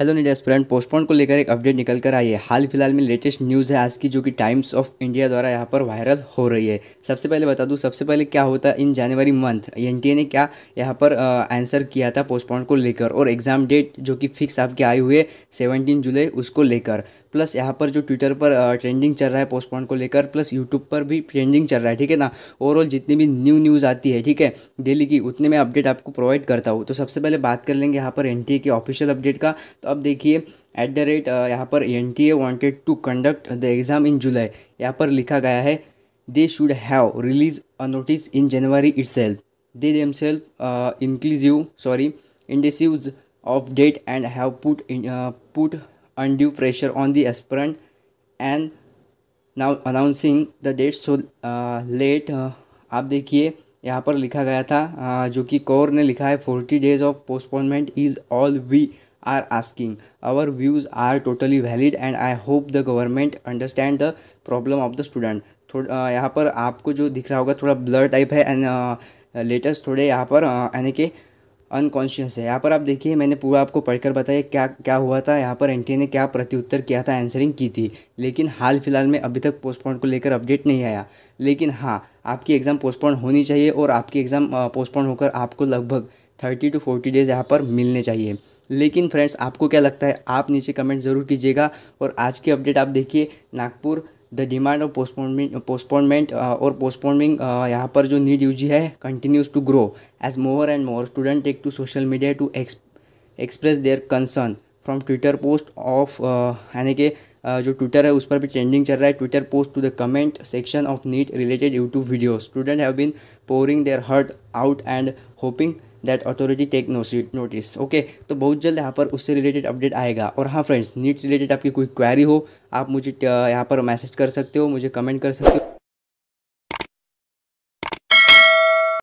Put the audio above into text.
hello India aspirant postpone को लेकर एक अपडेट निकल कर आई है हाल फिलहाल में लेटेस्ट न्यूज़ है आज की जो कि टाइम्स ऑफ इंडिया द्वारा यहाँ पर वायरल हो रही है सबसे पहले बता दूँ सबसे पहले क्या होता है इन जनवरी मंथ एन ने क्या यहाँ पर आंसर किया था पोस्टपोन को लेकर और एग्ज़ाम डेट जो कि फिक्स आपके आए हुए सेवनटीन जुलाई उसको लेकर प्लस यहाँ पर जो ट्विटर पर ट्रेंडिंग चल रहा है पोस्टपोन को लेकर प्लस यूट्यूब पर भी ट्रेंडिंग चल रहा है ठीक है ना ओवरऑल जितनी भी न्यू न्यूज़ आती है ठीक है डेली की उतने मैं अपडेट आपको प्रोवाइड करता हूँ तो सबसे पहले बात कर लेंगे यहाँ पर एन के ऑफिशियल अपडेट का तो अब देखिए एट द रेट यहाँ पर N T A wanted to conduct the exam in July यहाँ पर लिखा गया है they should have release a notice in January itself they themself inclusive sorry indecisive of date and have put put undue pressure on the aspirant and now announcing the date so late आप देखिए यहाँ पर लिखा गया था जो कि कौर ने लिखा है forty days of postponement is all we are asking our views are totally valid and i hope the government understand the problem of the student थोड़ा यहाँ पर आपको जो दिख रहा होगा थोड़ा ब्लर टाइप है एंड लेटेस्ट थोड़े यहाँ पर यानी कि अनकॉन्शियस है यहाँ पर आप देखिए मैंने पूरा आपको पढ़कर बताया क्या क्या हुआ था यहाँ पर एनटीए ने क्या प्रत्युत्तर किया था आंसरिंग की थी लेकिन हाल फिलहाल में अभी तक पोस्टपोन को लेकर अपडेट नहीं आया लेकिन हाँ आपकी एग्ज़ाम पोस्टपोन होनी चाहिए और आपकी एग्ज़ाम पोस्टपोन होकर आपको लगभग थर्टी टू फोर्टी डेज़ यहाँ पर मिलने चाहिए लेकिन फ्रेंड्स आपको क्या लगता है आप नीचे कमेंट ज़रूर कीजिएगा और आज की अपडेट आप देखिए Nagpur the demand of postponement postponement और पोस्टपोनमिंग यहाँ पर जो नीड यूजी है continues to grow as more and more student take to social media to express their concern from Twitter post of यानी कि uh, जो ट्विटर है उस पर भी ट्रेंडिंग चल रहा है Twitter post to the comment section of NEET related YouTube video student have been pouring their heart out and hoping that authority take no notice okay तो बहुत जल्द यहाँ पर उससे रिलेटेड अपडेट आएगा और हाँ फ्रेंड्स नीट रिलेटेड आपकी कोई क्वेरी हो आप मुझे यहाँ पर मैसेज कर सकते हो मुझे कमेंट कर सकते हो